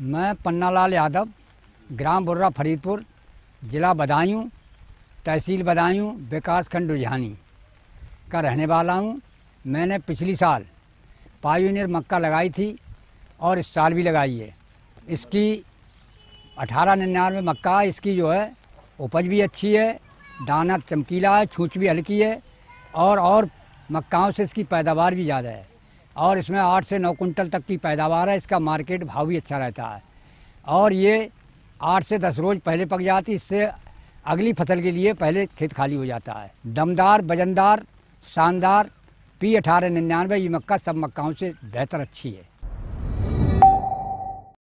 मैं पन्नालाल यादव ग्राम बुर्रा फरीदपुर ज़िला बदायूँ तहसील बदायूँ विकास खंड रुझानी का रहने वाला हूँ मैंने पिछली साल पायूनियर मक्का लगाई थी और इस साल भी लगाई है इसकी अठारह निन्यानवे मक्का इसकी जो है उपज भी अच्छी है दाना चमकीला है छूछ भी हल्की है और और मक्काओं से इसकी पैदावार भी ज़्यादा है और इसमें आठ से नौ कुंटल तक की पैदावार है इसका मार्केट भाव भी अच्छा रहता है और ये आठ से दस रोज पहले पक जाती इससे अगली फसल के लिए पहले खेत खाली हो जाता है दमदार वजनदार शानदार पी अठारह निन्यानवे ये मक्का सब मक्काओं से बेहतर अच्छी है